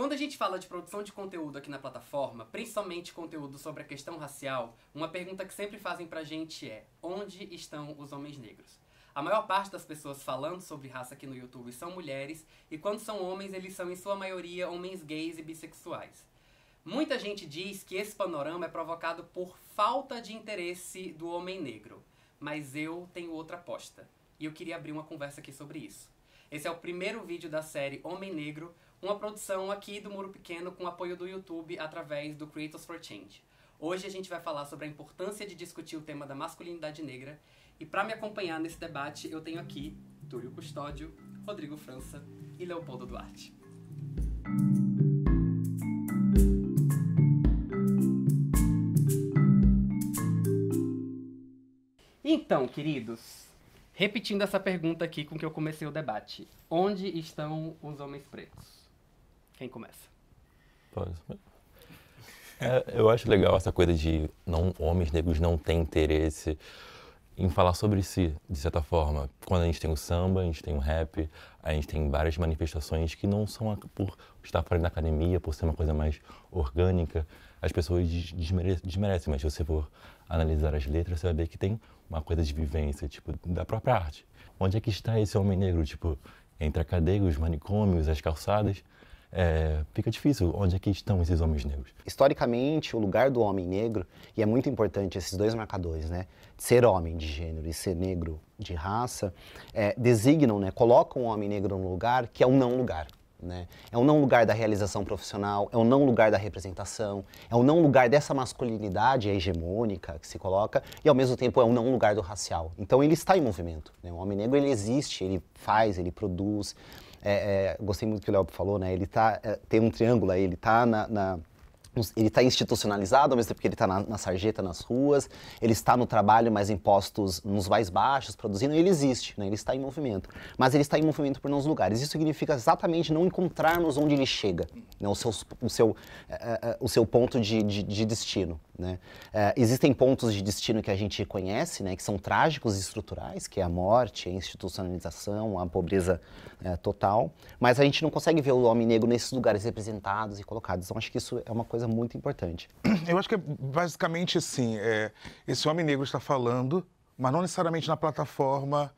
Quando a gente fala de produção de conteúdo aqui na plataforma, principalmente conteúdo sobre a questão racial, uma pergunta que sempre fazem pra gente é: onde estão os homens negros? A maior parte das pessoas falando sobre raça aqui no YouTube são mulheres, e quando são homens, eles são em sua maioria homens gays e bissexuais. Muita gente diz que esse panorama é provocado por falta de interesse do homem negro, mas eu tenho outra aposta, e eu queria abrir uma conversa aqui sobre isso. Esse é o primeiro vídeo da série Homem Negro, uma produção aqui do Muro Pequeno com apoio do YouTube através do Creators for Change. Hoje a gente vai falar sobre a importância de discutir o tema da masculinidade negra e para me acompanhar nesse debate eu tenho aqui Túlio Custódio, Rodrigo França e Leopoldo Duarte. Então, queridos, repetindo essa pergunta aqui com que eu comecei o debate: onde estão os homens pretos? Quem começa? Pode. É, eu acho legal essa coisa de não, homens negros não têm interesse em falar sobre si, de certa forma. Quando a gente tem o samba, a gente tem o rap, a gente tem várias manifestações que não são por estar fora da academia, por ser uma coisa mais orgânica, as pessoas desmerecem, desmerecem, mas se você for analisar as letras, você vai ver que tem uma coisa de vivência, tipo, da própria arte. Onde é que está esse homem negro, tipo, entre a cadeia, os manicômios, as calçadas? é, fica difícil. Onde é que estão esses homens negros? Historicamente, o lugar do homem negro, e é muito importante esses dois marcadores, né? Ser homem de gênero e ser negro de raça, é, designam, né? Colocam o homem negro num lugar que é um não lugar. Né? É um não lugar da realização profissional, é um não lugar da representação, é um não lugar dessa masculinidade hegemônica que se coloca e ao mesmo tempo é um não lugar do racial. Então ele está em movimento. Né? O homem negro ele existe, ele faz, ele produz. É, é, gostei muito do que o Léo falou, né? Ele tá, é, tem um triângulo aí, ele tá na, na ele está institucionalizado, ao mesmo tempo que ele está na, na, sarjeta, nas ruas, ele está no trabalho, mas impostos nos mais baixos, produzindo, ele existe, né? ele está em movimento. Mas ele está em movimento por nos lugares. Isso significa exatamente não encontrarmos onde ele chega, né? o, seu, o, seu, uh, uh, o seu ponto de, de, de destino. Né? Eh, existem pontos de destino que a gente conhece, né, que são trágicos e estruturais, que é a morte, a institucionalização, a pobreza eh, total, mas a gente não consegue ver o homem negro nesses lugares representados e colocados. Então, acho que isso é uma coisa muito importante. Eu acho que é basicamente assim: é, esse homem negro está falando, mas não necessariamente na plataforma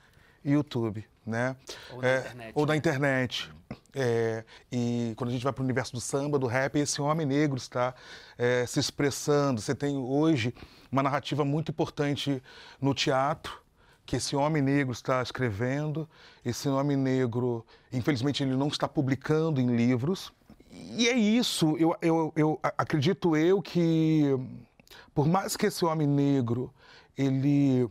YouTube né? Ou na é, internet. Ou né? na internet. É, e quando a gente vai para o universo do samba, do rap, esse homem negro está é, se expressando. Você tem hoje uma narrativa muito importante no teatro, que esse homem negro está escrevendo, esse homem negro, infelizmente, ele não está publicando em livros. E é isso, eu, eu, eu acredito eu que, por mais que esse homem negro, ele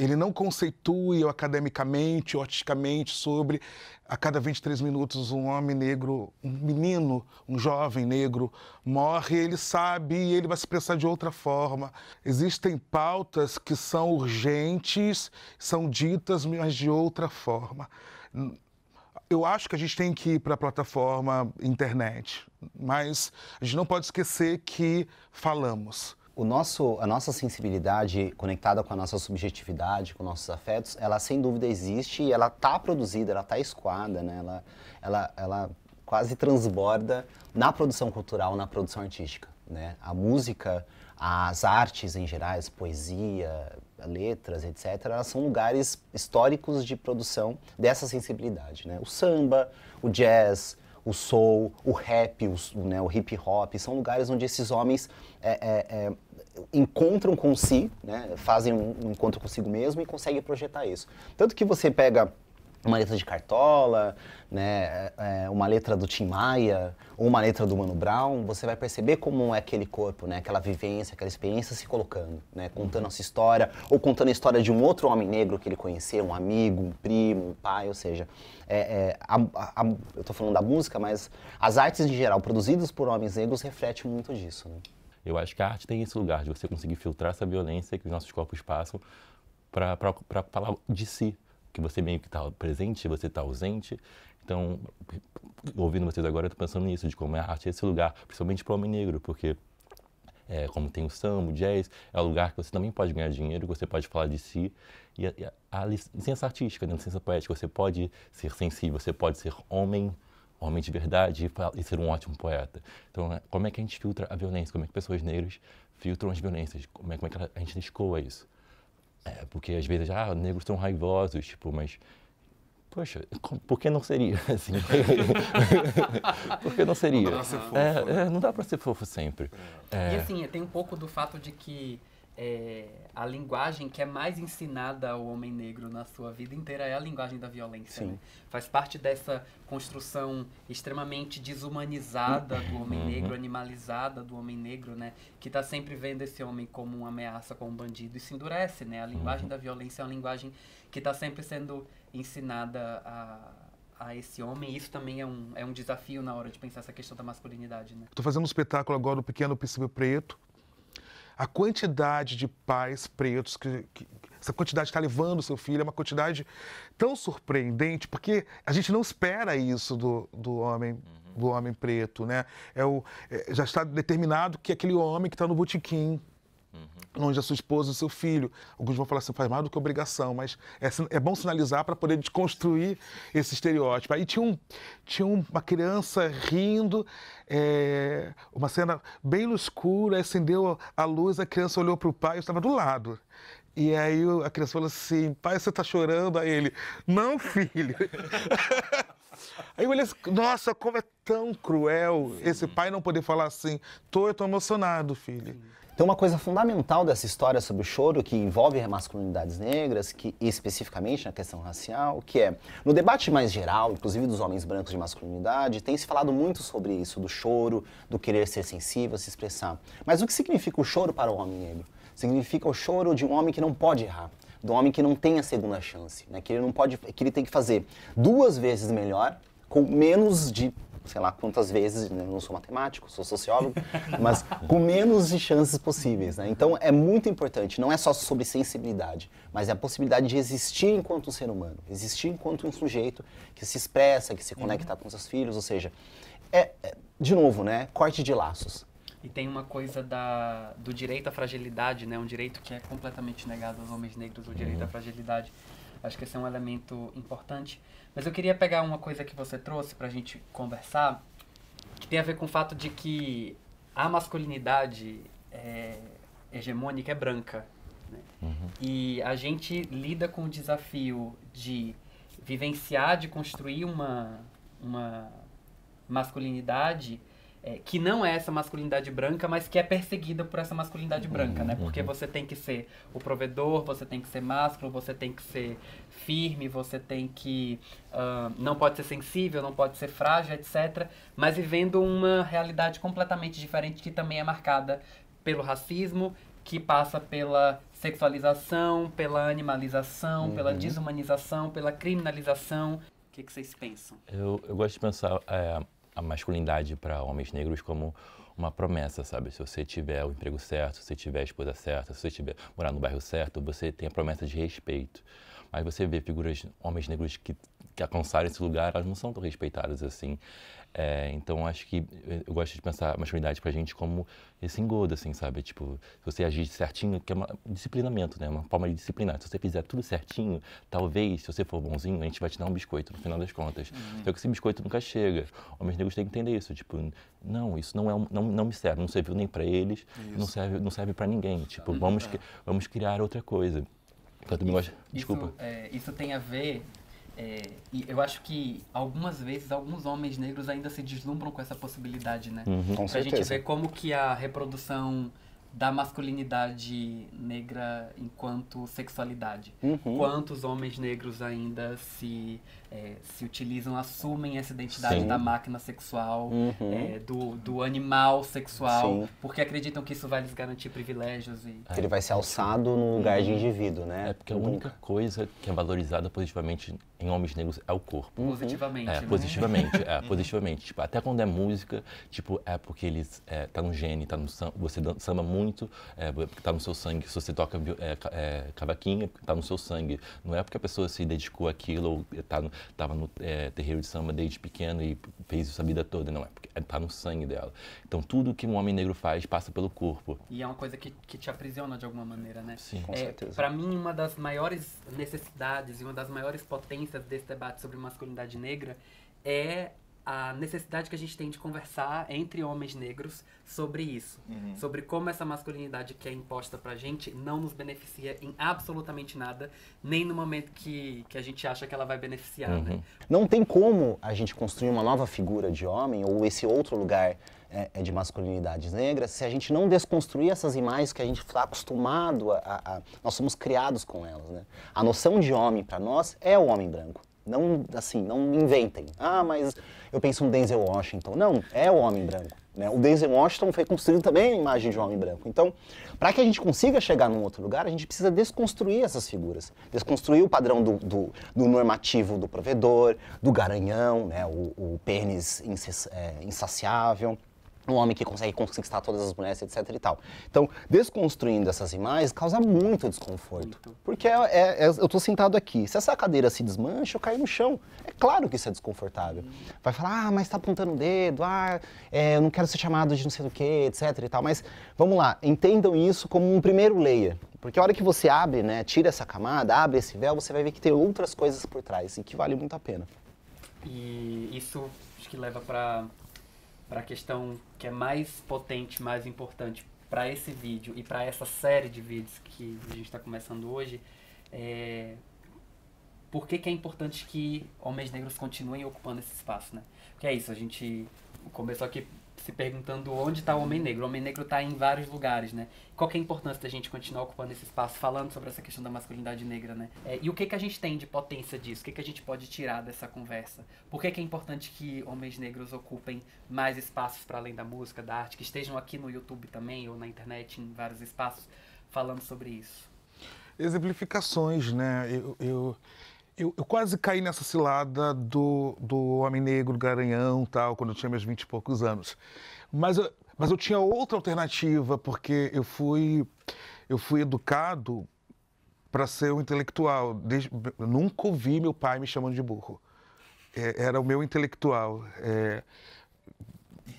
ele não conceitua academicamente, oticamente sobre a cada 23 minutos um homem negro, um menino, um jovem negro morre, ele sabe e ele vai se pensar de outra forma. Existem pautas que são urgentes, são ditas, mas de outra forma. Eu acho que a gente tem que ir para a plataforma internet, mas a gente não pode esquecer que falamos o nosso, a nossa sensibilidade conectada com a nossa subjetividade, com nossos afetos, ela sem dúvida existe e ela está produzida, ela está escoada, né? ela, ela, ela quase transborda na produção cultural, na produção artística. Né? A música, as artes em geral, poesia, letras, etc., elas são lugares históricos de produção dessa sensibilidade. Né? O samba, o jazz, o soul, o rap, o, né, o hip hop, são lugares onde esses homens é, é, é encontram com si, né, fazem um encontro consigo mesmo e conseguem projetar isso. Tanto que você pega uma letra de Cartola, né, é, é, uma letra do Tim Maia, ou uma letra do Mano Brown, você vai perceber como é aquele corpo, né, aquela vivência, aquela experiência se colocando, né, contando a sua história, ou contando a história de um outro homem negro que ele conheceu, um amigo, um primo, um pai, ou seja, é, é, a, a, a, eu estou falando da música, mas as artes em geral produzidas por homens negros refletem muito disso. Né? Eu acho que a arte tem esse lugar de você conseguir filtrar essa violência que os nossos corpos passam para falar de si, que você meio que está presente, você está ausente. Então, ouvindo vocês agora, eu estou pensando nisso, de como é a arte é esse lugar, principalmente para o homem negro, porque é, como tem o samba, o jazz, é um lugar que você também pode ganhar dinheiro, você pode falar de si. E a, a, licença artística, a né, licença poética, você pode ser sensível, você pode ser homem, homem de verdade e, e ser um ótimo poeta. Então, é, como é que a gente filtra a violência? Como é que pessoas negras filtram as violências? Como é, como é que a gente escoa isso? É, porque às vezes, ah, negros são raivosos, tipo, mas poxa, por que não seria? Assim, por que não seria? Não dá para ser fofo, é, né? é, não dá para ser fofo sempre. É. E assim, tem um pouco do fato de que é, a linguagem que é mais ensinada ao homem negro na sua vida inteira é a linguagem da violência. Né? Faz parte dessa construção extremamente desumanizada do uhum. homem negro, uhum. animalizada do homem negro, né? Que está sempre vendo esse homem como uma ameaça, como um bandido e se endurece, né? A linguagem uhum. da violência é uma linguagem que está sempre sendo ensinada a a esse homem, isso também é um, é um desafio na hora de pensar essa questão da masculinidade, né? Estou fazendo um espetáculo agora do Pequeno Príncipe Preto, a quantidade de pais pretos que, que essa quantidade está levando o seu filho é uma quantidade tão surpreendente, porque a gente não espera isso do, do homem do homem preto, né? É o, é, já está determinado que aquele homem que está no botequim longe da sua esposa, e do seu filho. Alguns vão falar assim, faz mais do que obrigação, mas é, é bom sinalizar para poder desconstruir esse estereótipo. Aí tinha, um, tinha uma criança rindo, é, uma cena bem no escuro, acendeu a luz, a criança olhou para o pai, eu estava do lado. E aí a criança falou assim, pai, você está chorando? Aí ele, não, filho. Aí eu olhei assim, nossa, como é tão cruel esse pai não poder falar assim, tô, eu tô emocionado, filho. Sim. Então, uma coisa fundamental dessa história sobre o choro, que envolve masculinidades negras, que especificamente na questão racial, que é, no debate mais geral, inclusive dos homens brancos de masculinidade, tem se falado muito sobre isso, do choro, do querer ser sensível, se expressar. Mas o que significa o choro para o homem negro? Significa o choro de um homem que não pode errar, do homem que não tem a segunda chance, né? que ele não pode, que ele tem que fazer duas vezes melhor com menos de sei lá quantas vezes, né? não sou matemático, sou sociólogo, mas com menos de chances possíveis. Né? Então é muito importante, não é só sobre sensibilidade, mas é a possibilidade de existir enquanto um ser humano, existir enquanto um sujeito que se expressa, que se conecta uhum. com seus filhos, ou seja, é, é, de novo, né? corte de laços. E tem uma coisa da, do direito à fragilidade, né? um direito que é completamente negado aos homens negros, o direito uhum. à fragilidade. Acho que esse é um elemento importante. Mas eu queria pegar uma coisa que você trouxe para a gente conversar, que tem a ver com o fato de que a masculinidade é, hegemônica é branca. Né? Uhum. E a gente lida com o desafio de vivenciar, de construir uma, uma masculinidade é, que não é essa masculinidade branca, mas que é perseguida por essa masculinidade uhum, branca, né? Porque uhum. você tem que ser o provedor, você tem que ser másculo, você tem que ser firme, você tem que uh, não pode ser sensível, não pode ser frágil, etc. Mas vivendo uma realidade completamente diferente que também é marcada pelo racismo, que passa pela sexualização, pela animalização, uhum. pela desumanização, pela criminalização. O que, que vocês pensam? Eu, eu gosto de pensar é a masculinidade para homens negros como uma promessa, sabe? Se você tiver o emprego certo, se você tiver a esposa certa, se você tiver morar no bairro certo, você tem a promessa de respeito. Mas você vê figuras, homens negros que, que alcançaram esse lugar, elas não são tão respeitadas assim. É, então, acho que é, eu gosto de pensar a masculinidade pra gente como esse engodo, assim, sabe? Tipo, se você agir certinho, que é um disciplinamento, né? Uma forma de disciplinar. Se você fizer tudo certinho, talvez, se você for bonzinho, a gente vai te dar um biscoito no final das contas. Uhum. Só que esse biscoito nunca chega. Homens negros têm que entender isso. Tipo, não, isso não, é um, não, não me serve. Não serviu nem para eles, não serve, não serve para ninguém. Tipo, vamos, é. vamos criar outra coisa. Canto desculpa. Isso, é, isso tem a ver é, e eu acho que algumas vezes alguns homens negros ainda se deslumbram com essa possibilidade, né? Uhum, com pra certeza. gente ver como que a reprodução da masculinidade negra enquanto sexualidade. Uhum. Quantos homens negros ainda se, é, se utilizam, assumem essa identidade Sim. da máquina sexual, uhum. é, do, do animal sexual, Sim. porque acreditam que isso vai lhes garantir privilégios. E... É. Ele vai ser alçado no lugar de uhum. indivíduo, né? É porque a uhum. única coisa que é valorizada positivamente em homens negros é o corpo. Uhum. Positivamente. É, né? positivamente, é, uhum. positivamente. Tipo, até quando é música, tipo, é porque eles é, tá no gene, tá no samba, você samba muito, é, porque tá no seu sangue, se você toca é, é, cavaquinha, tá no seu sangue. Não é porque a pessoa se dedicou àquilo ou tá no, tava no é, terreiro de samba desde pequeno e fez isso a vida toda, não é porque é, tá no sangue dela. Então tudo que um homem negro faz passa pelo corpo. E é uma coisa que, que te aprisiona de alguma maneira, né? Sim, com certeza. Para mim, uma das maiores necessidades e uma das maiores potências consequências desse debate sobre masculinidade negra é a necessidade que a gente tem de conversar entre homens negros sobre isso, uhum. sobre como essa masculinidade que é imposta pra gente não nos beneficia em absolutamente nada, nem no momento que, que a gente acha que ela vai beneficiar, né? uhum. né? Não tem como a gente construir uma nova figura de homem ou esse outro lugar é, é de masculinidades negras, se a gente não desconstruir essas imagens que a gente está acostumado a, a, a, Nós somos criados com elas, né? A noção de homem para nós é o homem branco. Não, assim, não inventem. Ah, mas eu penso no Denzel Washington. Não, é o homem branco. Né? O Denzel Washington foi construído também a imagem de um homem branco. Então, para que a gente consiga chegar num outro lugar, a gente precisa desconstruir essas figuras. Desconstruir o padrão do, do, do normativo do provedor, do garanhão, né? o, o pênis é, insaciável um homem que consegue conquistar todas as mulheres, etc e tal. Então, desconstruindo essas imagens causa muito desconforto. Porque é, é, é, eu estou sentado aqui, se essa cadeira se desmancha, eu caio no chão. É claro que isso é desconfortável. Vai falar, ah, mas está apontando o dedo, ah, é, eu não quero ser chamado de não sei do que, etc e tal. Mas, vamos lá, entendam isso como um primeiro layer. Porque a hora que você abre, né, tira essa camada, abre esse véu, você vai ver que tem outras coisas por trás e que vale muito a pena. E isso acho que leva para para a questão que é mais potente, mais importante para esse vídeo e para essa série de vídeos que a gente está começando hoje, é por que, que é importante que homens negros continuem ocupando esse espaço, né? Porque é isso, a gente começou aqui se perguntando onde está o homem negro. O homem negro está em vários lugares, né? Qual é a importância da gente continuar ocupando esse espaço, falando sobre essa questão da masculinidade negra, né? É, e o que, que a gente tem de potência disso? O que, que a gente pode tirar dessa conversa? Por que, que é importante que homens negros ocupem mais espaços para além da música, da arte, que estejam aqui no YouTube também, ou na internet, em vários espaços, falando sobre isso? Exemplificações, né? eu... eu eu, eu, quase caí nessa cilada do, do Homem Negro, Garanhão tal, quando eu tinha meus vinte e poucos anos. Mas eu, mas eu tinha outra alternativa, porque eu fui, eu fui educado para ser um intelectual. Desde, nunca ouvi meu pai me chamando de burro. É, era o meu intelectual. É,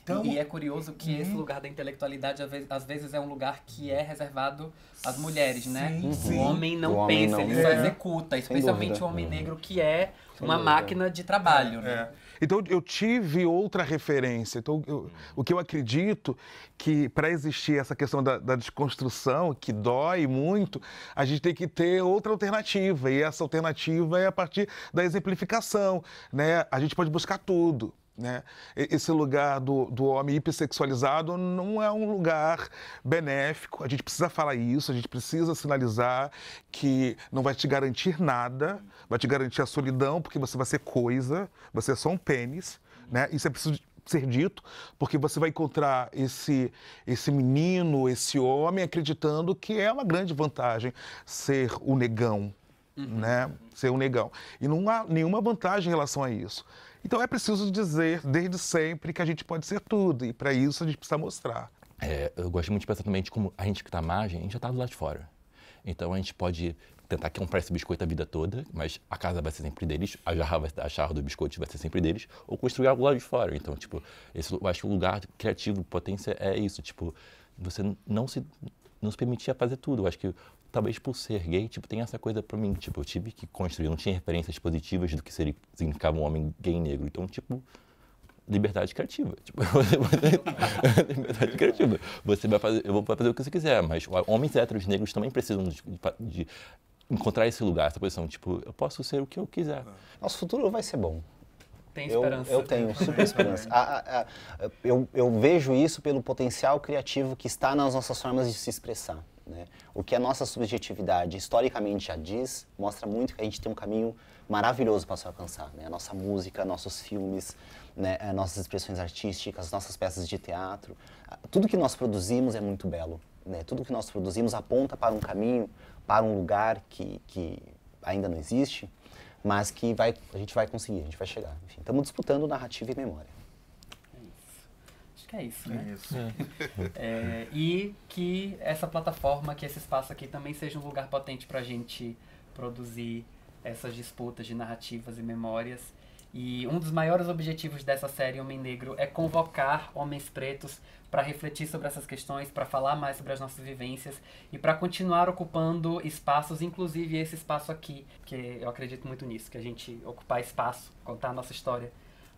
então, e é curioso que esse uhum. lugar da intelectualidade, às vezes, é um lugar que é reservado às mulheres, sim, né? Sim. O homem não o pensa, homem não ele é. só executa, especialmente o homem é. negro, que é Sem uma dúvida. máquina de trabalho, é, né? É. Então eu tive outra referência. Então, eu, o que eu acredito que para existir essa questão da, da, desconstrução, que dói muito, a gente tem que ter outra alternativa. E essa alternativa é a partir da exemplificação. Né? A gente pode buscar tudo, né? Esse lugar do, do homem hipersexualizado não é um lugar benéfico. A gente precisa falar isso, a gente precisa sinalizar que não vai te garantir nada, vai te garantir a solidão, porque você vai ser coisa, você é só um pênis. Né? Isso é preciso ser dito, porque você vai encontrar esse, esse menino, esse homem, acreditando que é uma grande vantagem ser o negão, uhum. né? Ser o negão. E não há nenhuma vantagem em relação a isso. Então é preciso dizer desde sempre que a gente pode ser tudo e para isso a gente precisa mostrar. É, eu gosto muito de pensar também de como a gente que está à margem, a gente já está do lado de fora. Então a gente pode tentar comprar esse biscoito a vida toda, mas a casa vai ser sempre deles, a jarra, vai, a jarra do biscoito vai ser sempre deles, ou construir algo lá de fora. Então, tipo, esse, eu acho que o lugar criativo, potência é isso, tipo, você não se não se a fazer tudo. Eu acho que talvez por ser gay, tipo, tem essa coisa para mim, tipo, eu tive que construir, eu não tinha referências positivas do que seria, significava um homem gay negro. Então, tipo, liberdade criativa. Tipo, liberdade criativa. Você vai fazer, eu vou fazer o que você quiser, mas homens héteros negros também precisam de, de encontrar esse lugar, essa posição, tipo, eu posso ser o que eu quiser. Nosso futuro vai ser bom. Tem esperança. Eu, eu tenho super esperança. a, a, a, eu, eu vejo isso pelo potencial criativo que está nas nossas formas de se expressar. Né? O que a nossa subjetividade historicamente já diz, mostra muito que a gente tem um caminho maravilhoso para se alcançar. Né? A nossa música, nossos filmes, né? Eh, nossas expressões artísticas, nossas peças de teatro, ah, tudo que nós produzimos é muito belo. Né? Tudo que nós produzimos aponta para um caminho, para um lugar que, que ainda não existe, mas que vai, a gente vai conseguir, a gente vai chegar. estamos disputando narrativa e memória que é isso, né? Isso. É. é, e que essa plataforma, que esse espaço aqui também seja um lugar potente para a gente produzir essas disputas de narrativas e memórias. E um dos maiores objetivos dessa série Homem Negro é convocar homens pretos para refletir sobre essas questões, para falar mais sobre as nossas vivências e para continuar ocupando espaços, inclusive esse espaço aqui, que eu acredito muito nisso, que a gente ocupar espaço, contar a nossa história,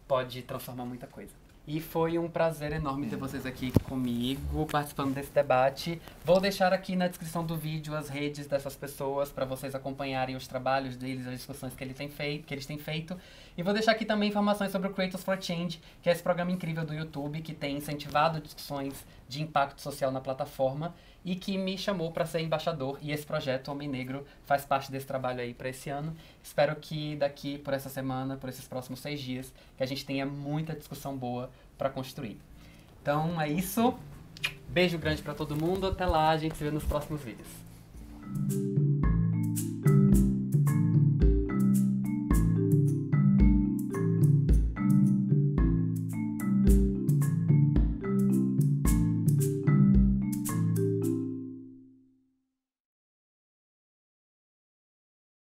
pode transformar muita coisa. E foi um prazer enorme ter vocês aqui comigo, participando desse debate. Vou deixar aqui na descrição do vídeo as redes dessas pessoas para vocês acompanharem os trabalhos deles, as discussões que, ele tem feito, que eles têm feito. E vou deixar aqui também informações sobre o Creators for Change, que é esse programa incrível do YouTube que tem incentivado discussões de impacto social na plataforma e que me chamou para ser embaixador. E esse projeto Homem Negro faz parte desse trabalho aí para esse ano. Espero que daqui por essa semana, por esses próximos seis dias, que a gente tenha muita discussão boa para construir. Então é isso. Beijo grande para todo mundo. Até lá, a gente se vê nos próximos vídeos.